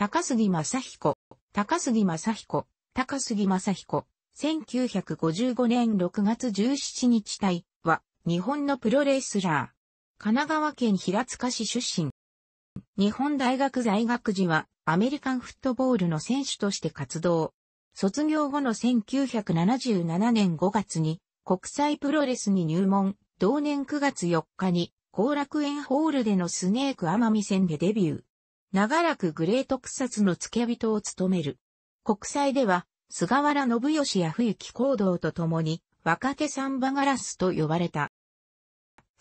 高杉正彦、高杉正彦、高杉正彦、1955年6月17日隊は、日本のプロレスラー。神奈川県平塚市出身。日本大学在学時は、アメリカンフットボールの選手として活動。卒業後の1977年5月に、国際プロレスに入門。同年9月4日に、後楽園ホールでのスネーク奄美戦でデビュー。長らくグレート草津の付け人を務める。国際では、菅原信義や冬木行動と共に、若手サンバガラスと呼ばれた。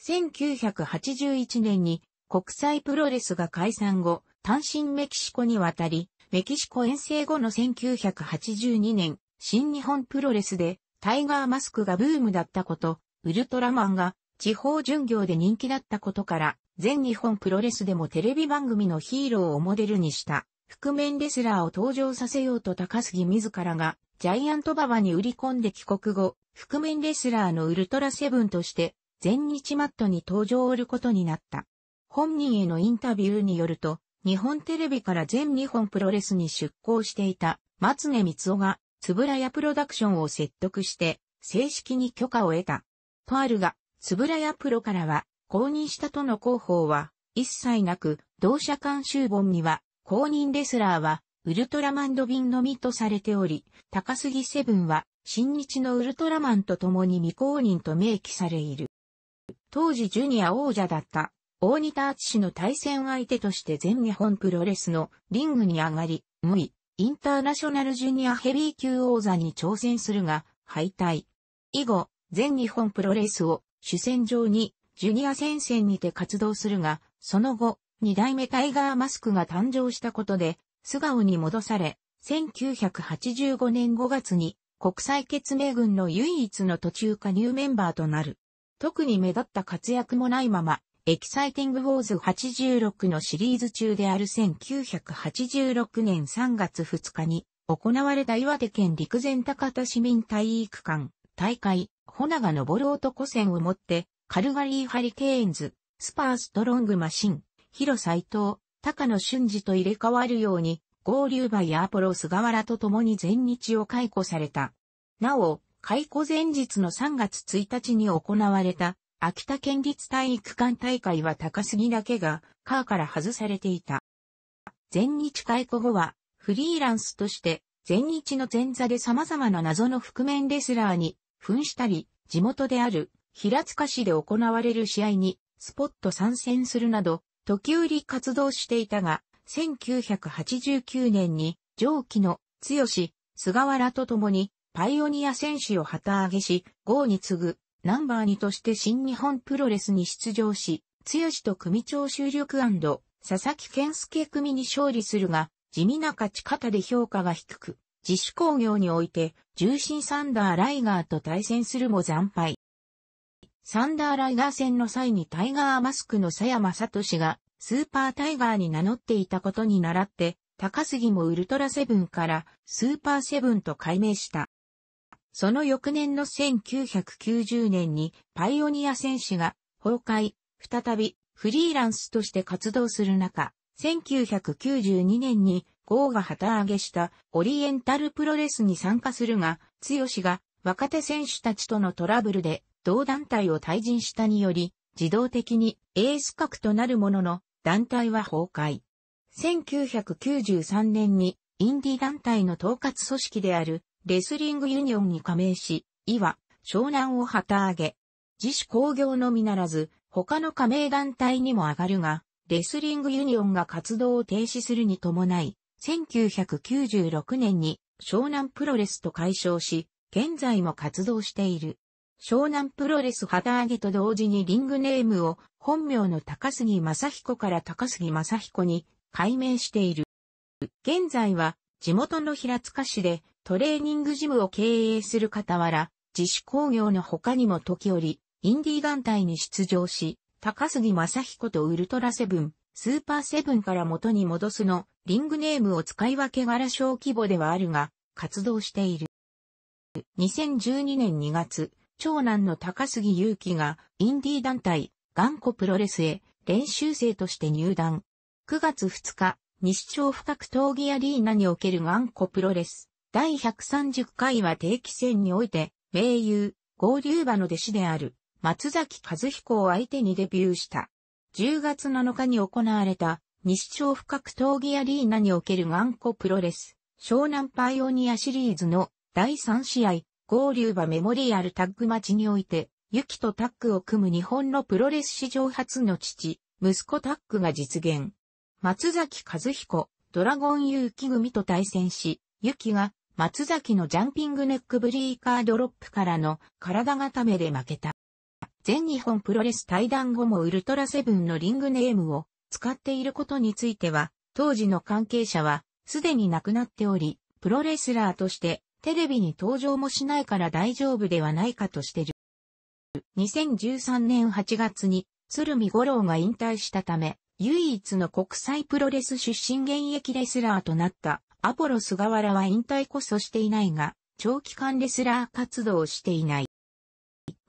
1981年に国際プロレスが解散後、単身メキシコに渡り、メキシコ遠征後の1982年、新日本プロレスでタイガーマスクがブームだったこと、ウルトラマンが地方巡業で人気だったことから、全日本プロレスでもテレビ番組のヒーローをモデルにした覆面レスラーを登場させようと高杉自らがジャイアントババに売り込んで帰国後、覆面レスラーのウルトラセブンとして全日マットに登場をることになった。本人へのインタビューによると、日本テレビから全日本プロレスに出向していた松根光雄が、つぶらやプロダクションを説得して、正式に許可を得た。とあるが、つぶらやプロからは、公認したとの広報は一切なく、同社監修本には、公認レスラーは、ウルトラマンドビンのみとされており、高杉セブンは、新日のウルトラマンと共に未公認と明記されいる。当時ジュニア王者だった、大仁田敦の対戦相手として全日本プロレスのリングに上がり、無意、インターナショナルジュニアヘビー級王座に挑戦するが、敗退。以後、全日本プロレスを主戦場にジュニア戦線にて活動するが、その後、二代目タイガーマスクが誕生したことで、素顔に戻され、1985年5月に国際決命軍の唯一の途中加入メンバーとなる。特に目立った活躍もないまま、エキサイティングウォーズ86のシリーズ中である1986年3月2日に行われた岩手県陸前高田市民体育館大会、が登る男戦をもってカルガリーハリケーンズ、スパーストロングマシン、ヒロ斎藤、高野俊二と入れ替わるように、合流馬やアポロ菅原と共に全日を解雇された。なお、解雇前日の3月1日に行われた、秋田県立体育館大会は高杉だけが、カーから外されていた。全日解雇後は、フリーランスとして、全日の前座で様々な謎の覆面レスラーに、扮したり、地元である平塚市で行われる試合にスポット参戦するなど、時折活動していたが、1989年に上記の強し、菅原と共にパイオニア選手を旗揚げし、号に次ぐナンバー2として新日本プロレスに出場し、強しと組長収力佐々木健介組に勝利するが、地味な勝ち方で評価が低く、自主工業において、重心サンダーライガーと対戦するも惨敗。サンダーライガー戦の際にタイガーマスクの佐山聡がスーパータイガーに名乗っていたことに倣って、高杉もウルトラセブンからスーパーセブンと改名した。その翌年の1990年にパイオニア戦士が崩壊、再びフリーランスとして活動する中、1992年にゴーが旗揚げしたオリエンタルプロレスに参加するが、強しが若手選手たちとのトラブルで同団体を退陣したにより、自動的にエース格となるものの、団体は崩壊。1993年にインディ団体の統括組織であるレスリングユニオンに加盟し、いわ、湘南を旗揚げ。自主工業のみならず、他の加盟団体にも上がるが、レスリングユニオンが活動を停止するに伴い、1996年に湘南プロレスと解消し、現在も活動している。湘南プロレス旗揚げと同時にリングネームを本名の高杉正彦から高杉正彦に改名している。現在は地元の平塚市でトレーニングジムを経営する傍ら、自主工業の他にも時折、インディー団体に出場し、高杉正彦とウルトラセブン、スーパーセブンから元に戻すの、リングネームを使い分け柄小規模ではあるが、活動している。2012年2月、長男の高杉祐樹が、インディー団体、頑固プロレスへ、練習生として入団。9月2日、西町深く闘技アリーナにおける頑固プロレス、第130回は定期戦において、名優、合流馬の弟子である、松崎和彦を相手にデビューした。10月7日に行われた、西町深く闘技アリーナにおける頑固プロレス、湘南パイオニアシリーズの第3試合、合流場メモリアルタッグ待ちにおいて、ユキとタッグを組む日本のプロレス史上初の父、息子タッグが実現。松崎和彦、ドラゴンユキ組と対戦し、ユキが松崎のジャンピングネックブリーカードロップからの体固めで負けた。全日本プロレス対談後もウルトラセブンのリングネームを使っていることについては、当時の関係者はすでに亡くなっており、プロレスラーとしてテレビに登場もしないから大丈夫ではないかとしてる。2013年8月に鶴見五郎が引退したため、唯一の国際プロレス出身現役レスラーとなったアポロ菅原は引退こそしていないが、長期間レスラー活動をしていない。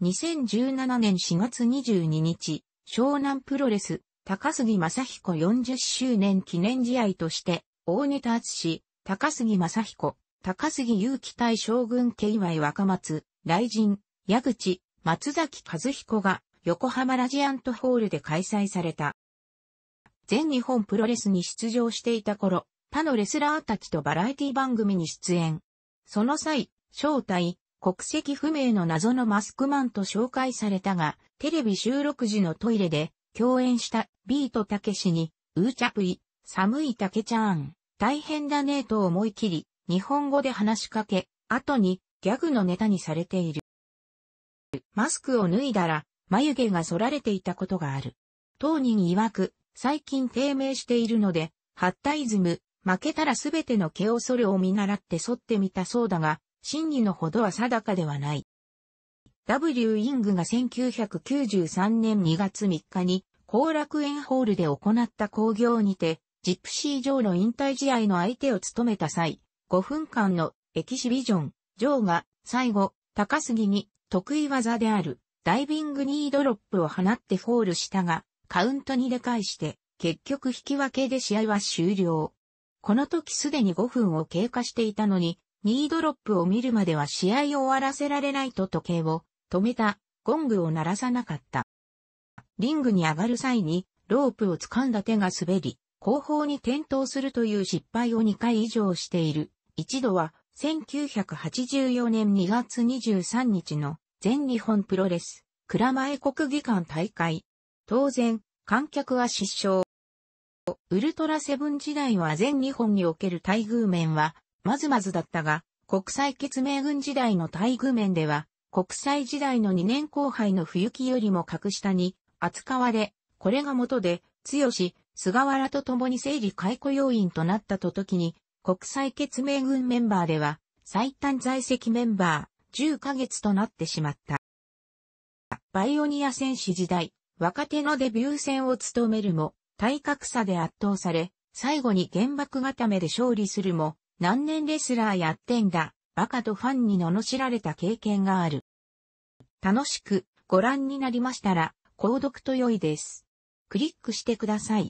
2017年4月22日、湘南プロレス、高杉正彦40周年記念試合として、大根田敦高杉正彦、高杉祐気対将軍家祝い若松、雷神、矢口、松崎和彦が横浜ラジアントホールで開催された。全日本プロレスに出場していた頃、他のレスラーたちとバラエティ番組に出演。その際、正体、国籍不明の謎のマスクマンと紹介されたが、テレビ収録時のトイレで共演したビートたけしに、うーちゃぷい、寒いたけちゃーん、大変だねと思い切り、日本語で話しかけ、後にギャグのネタにされている。マスクを脱いだら眉毛が剃られていたことがある。当人曰く、最近低迷しているので、ハッタイズム、負けたらすべての毛を剃るを見習って剃ってみたそうだが、真偽のほどは定かではない。W イングが1993年2月3日に、後楽園ホールで行った興行にて、ジプシー城の引退試合の相手を務めた際、5分間のエキシビジョン、ジョーが最後、高杉に得意技であるダイビングニードロップを放ってフォールしたが、カウント2で返して、結局引き分けで試合は終了。この時すでに5分を経過していたのに、ニードロップを見るまでは試合を終わらせられないと時計を止めた、ゴングを鳴らさなかった。リングに上がる際に、ロープを掴んだ手が滑り、後方に転倒するという失敗を2回以上している。一度は1984年2月23日の全日本プロレス、蔵前国技館大会。当然、観客は失笑。ウルトラセブン時代は全日本における待遇面は、まずまずだったが、国際決命軍時代の待遇面では、国際時代の2年後輩の冬木よりも格下に扱われ、これが元で、強し、菅原と共に整理解雇要因となったと時に、国際決命軍メンバーでは最短在籍メンバー10ヶ月となってしまった。バイオニア戦士時代、若手のデビュー戦を務めるも、体格差で圧倒され、最後に原爆固めで勝利するも、何年レスラーやってんだ、バカとファンに罵られた経験がある。楽しくご覧になりましたら、購読と良いです。クリックしてください。